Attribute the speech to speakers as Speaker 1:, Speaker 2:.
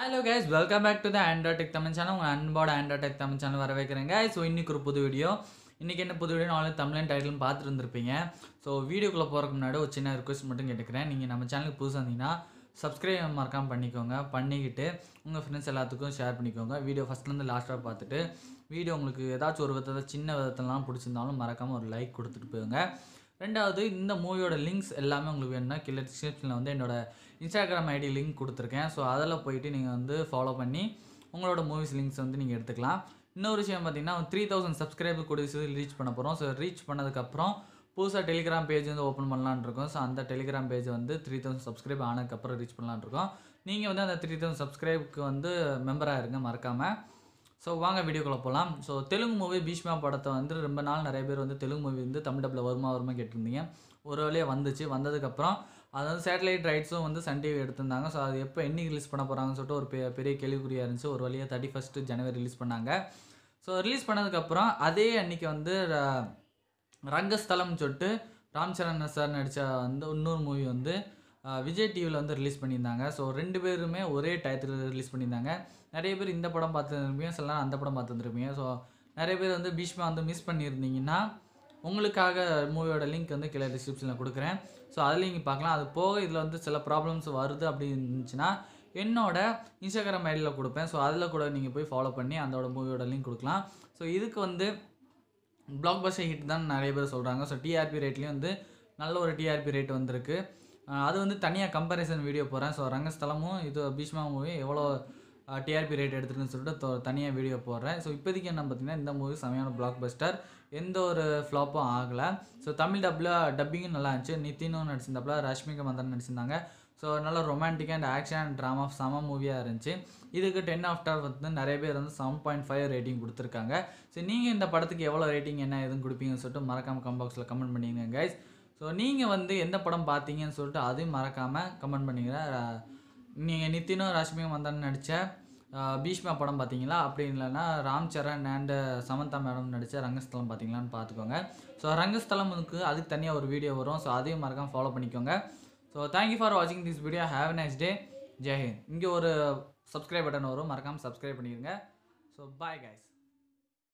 Speaker 1: hello guys welcome back to the Android tech Tamil channel உங்கள் அன்போட Android tech Tamil channel வர வைக்கிறேன் ஸோ இன்றைக்கி ஒரு புது வீடியோ இன்றைக்கி என்ன புது வீடியோ நாலு தமிழன் டைட்டிலும் பார்த்துட்டு இருந்திருப்பீங்க ஸோ வீடியோக்குள்ளே போகிறக்கு முன்னாடி ஒரு சின்ன ரிக்வஸ்ட் மட்டும் கேட்டுக்கிறேன் நீங்கள் நம்ம சேனலுக்கு புதுசாக இருந்தீங்கன்னா சப்ஸ்கிரைப் மறக்காமல் பண்ணிக்கோங்க பண்ணிக்கிட்டு உங்கள் ஃப்ரெண்ட்ஸ் எல்லாத்துக்கும் ஷேர் பண்ணிக்கோங்க வீடியோ ஃபஸ்ட்லேருந்து லாஸ்ட்டாக பார்த்துட்டு வீடியோ உங்களுக்கு ஏதாச்சும் ஒரு விதத்தில் சின்ன விதத்திலலாம் பிடிச்சிருந்தாலும் மறக்காமல் ஒரு லைக் கொடுத்துட்டு போயிங்க ரெண்டாவது இந்த மூவியோட லிங்க்ஸ் எல்லாமே உங்களுக்கு வேணும்னா கீழே டிஸ்கிரிப்ஷனில் வந்து என்னோடய இன்ஸ்டாகிராம் ஐடி லிங்க் கொடுத்துருக்கேன் ஸோ அதில் போயிட்டு நீங்கள் வந்து ஃபாலோ பண்ணி உங்களோட மூவிஸ் லிங்க்ஸ் வந்து நீங்கள் எடுத்துக்கலாம் இன்னொரு விஷயம் பார்த்தீங்கன்னா த்ரீ தௌசண்ட் சப்ஸ்கிரைபர் கொடுத்து ரீச் பண்ண போகிறோம் ஸோ ரீச் பண்ணதுக்கப்புறம் புதுசாக டெலிகிராம் பேஜ் வந்து ஓப்பன் பண்ணலான் இருக்கோம் ஸோ அந்த டெலிகிராம் பேஜ் வந்து த்ரீ தௌசண்ட் சப்ஸ்கிரைப் ஆனதுக்கப்புறம் ரீச் பண்ணலான் இருக்கோம் நீங்கள் வந்து அந்த த்ரீ தௌசண்ட் சப்ஸ்கிரைப்க்கு வந்து மெம்பராக இருங்க மறக்காமல் ஸோ வாங்க வீடியோக்குள்ளே போகலாம் ஸோ தெலுங்கு மூவி பீஷ்மா படத்தை வந்து ரொம்ப நாள் நிறைய பேர் வந்து தெலுங்கு மூவி வந்து தமிழ் டப்பில் வருமா வருமா கேட்டிருந்தீங்க ஒரு வழியாக வந்துச்சு வந்ததுக்கப்புறம் அது வந்து சேட்டலைட் ரைட்ஸும் வந்து சன் டிவி எடுத்திருந்தாங்க ஸோ அது எப்போ என்னைக்கு ரிலீஸ் பண்ண போகிறாங்கன்னு சொல்லிட்டு ஒரு பெ பெரிய கேள்விக்குறியாக இருந்துச்சு ஒரு வழியாக தேர்ட்டி ஃபஸ்ட்டு ஜனவரி ரிலீஸ் பண்ணாங்க ஸோ ரிலீஸ் பண்ணதுக்கப்புறம் அதே அன்றைக்கி வந்து ரங்கஸ்தலம்னு சொல்லிட்டு ராம்சரண் சார் நடித்த வந்து இன்னொரு மூவி வந்து விஜய் டிவியில் வந்து ரிலீஸ் பண்ணியிருந்தாங்க ஸோ ரெண்டு பேருமே ஒரே டயத்தில் ரிலீஸ் பண்ணியிருந்தாங்க நிறைய பேர் இந்த படம் பார்த்துருப்பீங்க சிலலாம் அந்த படம் பார்த்துருப்பீங்க ஸோ நிறைய பேர் வந்து பீஷ்மா வந்து மிஸ் பண்ணியிருந்தீங்கன்னா உங்களுக்காக மூவியோட லிங்க் வந்து கீழே டிஸ்கிரிப்ஷனில் கொடுக்குறேன் ஸோ அதில் நீங்கள் பார்க்கலாம் அது போக இதில் வந்து சில ப்ராப்ளம்ஸ் வருது அப்படின்னு இருந்துச்சுன்னா என்னோட இன்ஸ்டாகிராம் ஐடியில் கொடுப்பேன் ஸோ அதில் கூட நீங்கள் போய் ஃபாலோ பண்ணி அதோட மூவியோட லிங்க் கொடுக்கலாம் ஸோ இதுக்கு வந்து பிளாக் பஸ்டர் ஹிட் தான் நிறைய பேர் சொல்கிறாங்க ஸோ டிஆர்பி ரேட்லேயும் வந்து நல்ல ஒரு டிஆர்பி ரேட் வந்திருக்கு அது வந்து தனியாக கம்பேரிசன் வீடியோ போகிறேன் ஸோ ரங்கஸ்தலமும் இது பீஷ்மா மூவி எவ்வளோ டிஆர்பி ரேட் எடுத்துருக்குன்னு சொல்லிட்டு தனியாக வீடியோ போடுறேன் ஸோ இப்போதைக்கு என்ன பார்த்தீங்கன்னா இந்த மூவி சமையான பிளாக் பஸ்டர் எந்த ஒரு ஃப்ளாப்பும் ஆகலை ஸோ தமிழ் டப்பில் டப்பிங்கும் நல்லா இருந்துச்சு நித்தினும் நடிச்சிருந்தப்பில் ரஷ்மிகா மந்தன் நடிச்சிருந்தாங்க ஸோ நல்ல romantic and action and drama சம மூவியாக இருந்துச்சு இதுக்கு டென் ஆஃப் டார் வந்து நிறைய பேர் வந்து செவன் பாயிண்ட் ஃபைவ் ரேட்டிங் கொடுத்துருக்காங்க ஸோ நீங்கள் இந்த படத்துக்கு எவ்வளோ ரேட்டிங் என்ன எதுவும் கொடுப்பீங்கன்னு சொல்லிட்டு மறக்காமல் கம்பாக்ஸில் கமெண்ட் பண்ணிங்க கைஸ் ஸோ நீங்கள் வந்து எந்த படம் பார்த்தீங்கன்னு சொல்லிட்டு அதையும் மறக்காமல் கமெண்ட் பண்ணிக்கிறேன் நீங்கள் நித்தினும் ராஷ்மியும் வந்தான்னு நடித்த பீஷ்மா படம் பார்த்தீங்களா அப்படி இல்லைன்னா ராம் சரண் அண்டு சமந்தா மேடம் நடித்த ரங்கஸ்தலம் பார்த்தீங்களான்னு பார்த்துக்கோங்க ஸோ ரங்கஸ்தலம் ரங்கஸ்தலமுக்கு அதுக்கு தனியாக ஒரு வீடியோ வரும் ஸோ அதையும் மறக்காமல் ஃபாலோ பண்ணிக்கோங்க ஸோ தேங்க்யூ ஃபார் வாட்சிங் this video have nice day ஜெய்ஹிந்த் இங்கே ஒரு சப்ஸ்கிரைப் பட்டன் வரும் மறக்காமல் சப்ஸ்கிரைப் பண்ணிடுங்க ஸோ பாய் கைஸ்